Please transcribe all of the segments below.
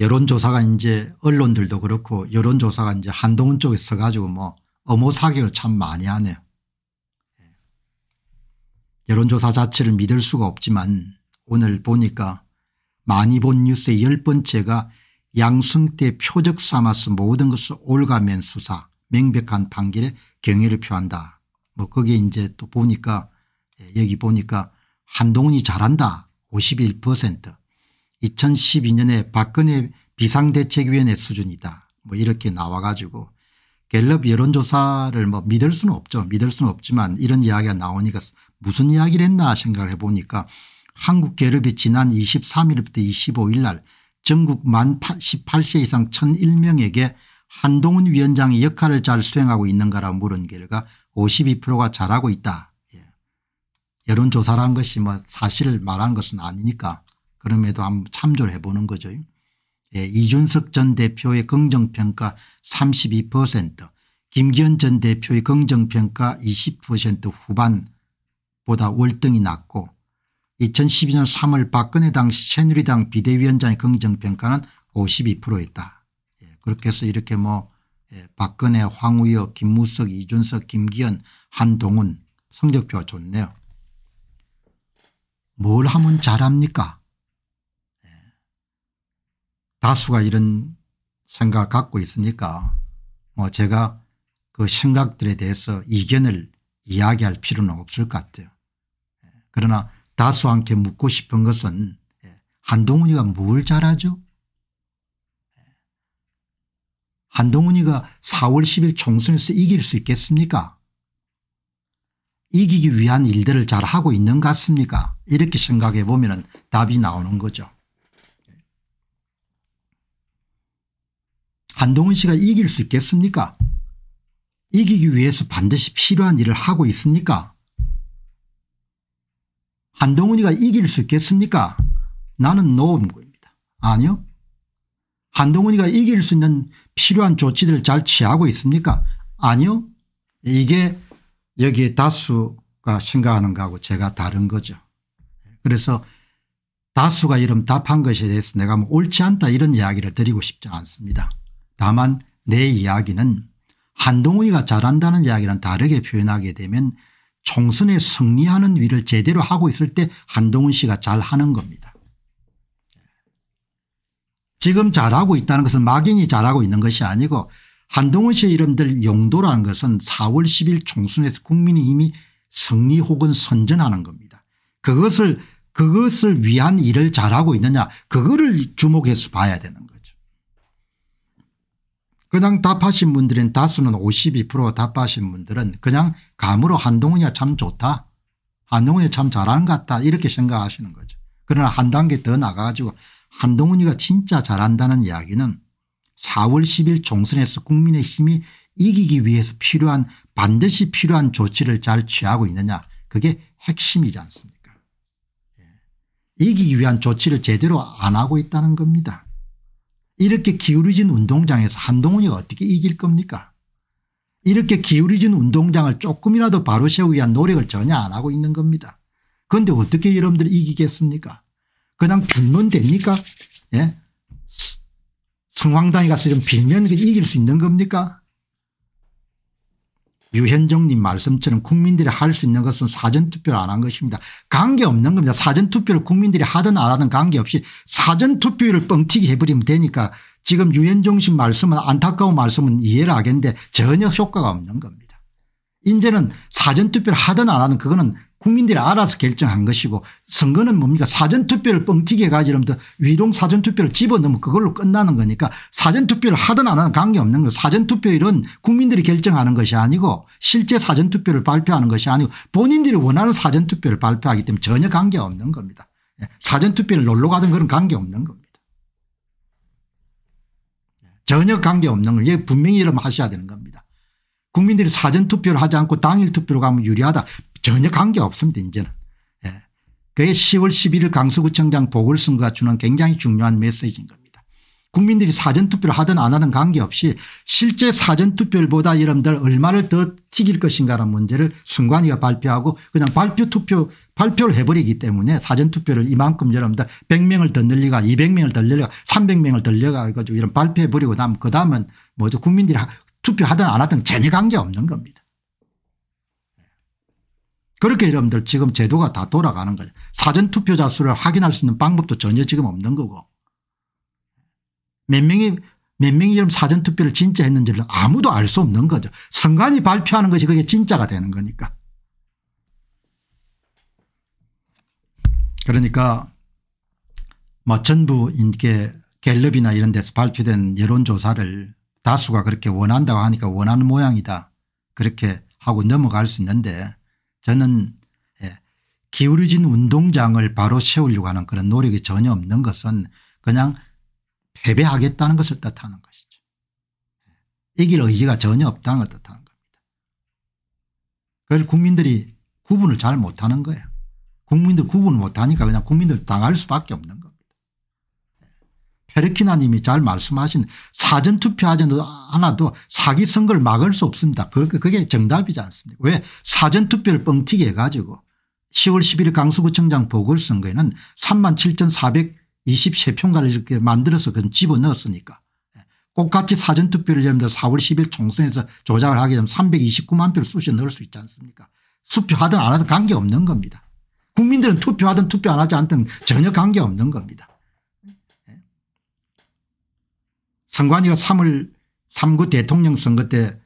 여론조사가 이제 언론들도 그렇고 여론조사가 이제 한동훈 쪽에 서가지고 뭐 어모 사격을 참 많이 하네요. 예. 여론조사 자체를 믿을 수가 없지만 오늘 보니까 많이 본 뉴스의 열 번째가 양승태 표적 삼아서 모든 것을 올가면 수사 명백한 판결에 경의를 표한다. 뭐 거기에 이제 또 보니까 예, 여기 보니까 한동훈이 잘한다 51% 2012년에 박근혜 비상대책위원회 수준이다. 뭐 이렇게 나와 가지고 갤럽 여론조사를 뭐 믿을 수는 없죠. 믿을 수는 없지만 이런 이야기가 나오니까 무슨 이야기를 했나 생각을 해보니까 한국 갤럽이 지난 23일부터 25일 날 전국 만 18세 이상 1001명에게 한동훈 위원장이 역할을 잘 수행하고 있는가라고 물은 결과 52%가 잘하고 있다. 예. 여론조사란 것이 뭐 사실을 말한 것은 아니니까 그럼에도 한번 참조를 해보는 거죠. 예, 이준석 전 대표의 긍정평가 32% 김기현 전 대표의 긍정평가 20% 후반보다 월등히 낮고 2012년 3월 박근혜 당시 새누리당 비대위원장의 긍정평가는 52%였다. 예, 그렇게 해서 이렇게 뭐 예, 박근혜 황우혁 김무석 이준석 김기현 한동훈 성적표가 좋네요. 뭘 하면 잘합니까 다수가 이런 생각을 갖고 있으니까 뭐 제가 그 생각들에 대해서 이견을 이야기할 필요는 없을 것 같아요. 그러나 다수한테 묻고 싶은 것은 예, 한동훈이가 뭘 잘하죠? 예. 한동훈이가 4월 10일 총선에서 이길 수 있겠습니까? 이기기 위한 일들을 잘하고 있는 것 같습니까? 이렇게 생각해 보면 답이 나오는 거죠. 한동훈 씨가 이길 수 있겠습니까? 이기기 위해서 반드시 필요한 일을 하고 있습니까? 한동훈이가 이길 수 있겠습니까? 나는 노무입니다. 아니요. 한동훈이가 이길 수 있는 필요한 조치들을 잘 취하고 있습니까? 아니요. 이게 여기 다수가 생각하는 거하고 제가 다른 거죠. 그래서 다수가 이런 답한 것에 대해서 내가 뭐 옳지 않다 이런 이야기를 드리고 싶지 않습니다. 다만 내 이야기는 한동훈이가 잘한다는 이야기랑 다르게 표현하게 되면 총선에 승리하는 일을 제대로 하고 있을 때 한동훈 씨가 잘하는 겁니다. 지금 잘하고 있다는 것은 막연히 잘하고 있는 것이 아니고 한동훈 씨의 이름들 용도라는 것은 4월 10일 총선에서 국민이 이미 승리 혹은 선전하는 겁니다. 그것을 그것을 위한 일을 잘하고 있느냐 그거를 주목해서 봐야 되는 겁니다. 그냥 답하신 분들은 다수는 52% 답하신 분들은 그냥 감으로 한동훈이야 참 좋다. 한동훈이 참 잘하는 것 같다 이렇게 생각하시는 거죠. 그러나 한 단계 더 나가가지고 한동훈이가 진짜 잘한다는 이야기는 4월 10일 총선에서 국민의힘이 이기기 위해서 필요한 반드시 필요한 조치를 잘 취하고 있느냐 그게 핵심이지 않습니까 예. 이기기 위한 조치를 제대로 안 하고 있다는 겁니다. 이렇게 기울어진 운동장에서 한동훈이가 어떻게 이길 겁니까 이렇게 기울어진 운동장을 조금이라도 바로 세우기 위한 노력을 전혀 안 하고 있는 겁니다. 그런데 어떻게 여러분들 이기겠습니까 그냥 빌면 됩니까 예? 성황당에 가서 좀 빌면 이길 수 있는 겁니까 유현정님 말씀처럼 국민들이 할 수 있는 것은 사전투표를 안 한 것입니다. 관계없는 겁니다. 사전투표를 국민들이 하든 안 하든 관계없이 사전투표를 뻥튀기 해버리면 되니까 지금 유현정 씨 말씀은 안타까운 말씀은 이해를 하겠는데 전혀 효과가 없는 겁니다. 이제는 사전투표를 하든 안 하든 그거는 국민들이 알아서 결정한 것이고 선거는 뭡니까 사전투표를 뻥튀기해 가지고 위동 사전투표를 집어넣으면 그걸로 끝나는 거니까 사전투표를 하든 안 하든 관계없는 거예요. 사전투표일은 국민들이 결정하는 것이 아니고 실제 사전투표를 발표하는 것이 아니고 본인들이 원하는 사전투표를 발표하기 때문에 전혀 관계없는 겁니다. 예, 사전투표를 놀러 가든 그런 관계없는 겁니다. 예, 전혀 관계없는 걸 이게 분명히 이름 하셔야 되는 겁니다. 국민들이 사전투표를 하지 않고 당일투표로 가면 유리하다. 전혀 관계 없습니다 이제는. 예. 그게 10월 11일 강서구청장 보궐선거가 주는 굉장히 중요한 메시지인 겁니다. 국민들이 사전투표를 하든 안 하든 관계없이 실제 사전투표보다 여러분들 얼마를 더 튀길 것인가라는 문제를 순관위가 발표하고 그냥 발표투표 발표를 해버리기 때문에 사전투표를 이만큼 여러분들 100명을 더 늘리가 200명을 더 늘려가 300명을 더 늘려가지고 이런 발표해버리고 나면 그다음은 뭐죠 국민들이 투표하든 안 하든 전혀 관계없는 겁니다. 그렇게 여러분들 지금 제도가 다 돌아가는 거죠. 사전투표자 수를 확인할 수 있는 방법도 전혀 지금 없는 거고 몇 명이 몇 명이 지금 사전투표를 진짜 했는지를 아무도 알 수 없는 거죠. 선관위 발표하는 것이 그게 진짜가 되는 거니까. 그러니까 뭐 전부 이게 갤럽이나 이런 데서 발표된 여론조사를 다수가 그렇게 원한다고 하니까 원하는 모양이다. 그렇게 하고 넘어갈 수 있는데 저는 예, 기울어진 운동장을 바로 세우려고 하는 그런 노력이 전혀 없는 것은 그냥 패배하겠다는 것을 뜻하는 것이죠. 예, 이길 의지가 전혀 없다는 것을 뜻하는 겁니다. 그걸 국민들이 구분을 잘 못하는 거예요. 국민들 구분 을 못하니까 그냥 국민들 당할 수밖에 없는 거예요. 페르키나 님이 잘 말씀하신 사전투표하지 않아도 사기 선거를 막을 수 없습니다. 그게 정답이지 않습니까 왜 사전투표를 뻥튀기 해가지고 10월 11일 강서구청장 보궐선거에는 37,423평가를 이렇게 만들어서 그건 집어넣었으니까 똑같이 예. 사전투표를 예를 들어 4월 10일 총선에서 조작을 하게 되면 329만 표를 쑤셔 넣을 수 있지 않습니까 수표하든안 하든 관계없는 겁니다. 국민들은 투표하든 투표 안 하지 않든 전혀 관계없는 겁니다. 선관위가 3월 3구 대통령 선거 때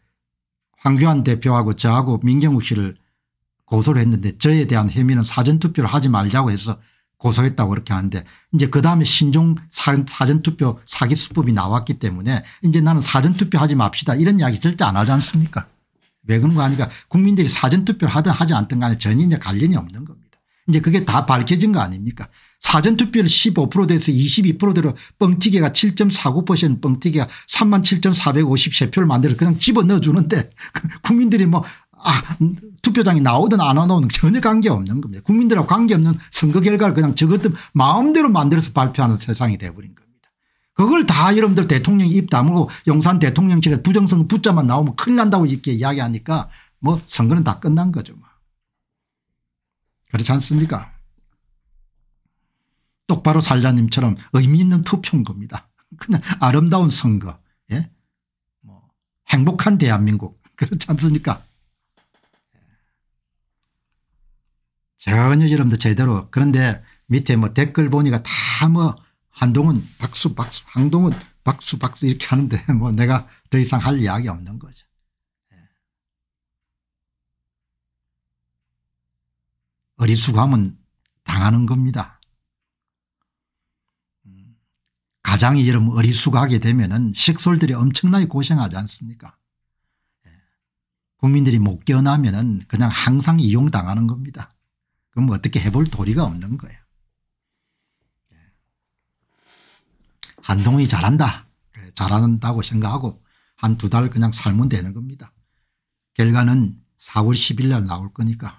황교안 대표하고 저하고 민경욱 씨를 고소를 했는데 저에 대한 혐의는 사전투표를 하지 말자고 해서 고소했다고 그렇게 하는데 이제 그다음에 신종 사전투표 사기 수법이 나왔기 때문에 이제 나는 사전투표 하지 맙시다 이런 이야기 절대 안 하지 않습니까 왜 그런 거 하니까 국민들이 사전투표를 하든 하지 않든 간에 전혀 이제 관련이 없는 겁니다. 이제 그게 다 밝혀진 거 아닙니까 사전투표율 15% 돼서 22%대로 뻥튀기가 7.49% 뻥튀기가 37,453표를 만들어 그냥 집어넣어주는데 국민들이 뭐 아, 투표장이 나오든 안 나오든 전혀 관계없는 겁니다. 국민들하고 관계없는 선거 결과를 그냥 저것들 마음대로 만들어서 발표하는 세상이 돼버린 겁니다. 그걸 다 여러분들 대통령이 입 다물고 용산 대통령실에 부정선거 붙자만 나오면 큰일 난다고 이렇게 이야기하니까 뭐 선거는 다 끝난 거죠. 뭐. 그렇지 않습니까 똑바로 살자님처럼 의미 있는 투표인 겁니다. 그냥 아름다운 선거 예? 뭐 행복한 대한민국 그렇지 않습니까 전혀 예. 여러분들 제대로 그런데 밑에 뭐 댓글 보니까 다 뭐 한동훈 박수 박수 한동훈 박수 박수 이렇게 하는데 뭐 내가 더 이상 할 이야기 없는 거죠. 어리숙함은 당하는 겁니다. 가장이 여러분 어리숙하게 되면 은 식솔들이 엄청나게 고생하지 않습니까 예. 국민들이 못 깨어나면 은 그냥 항상 이용당하는 겁니다. 그럼 어떻게 해볼 도리가 없는 거예요. 예. 한동훈이 잘한다. 잘한다고 생각하고 한 두 달 그냥 살면 되는 겁니다. 결과는 4월 10일 날 나올 거니까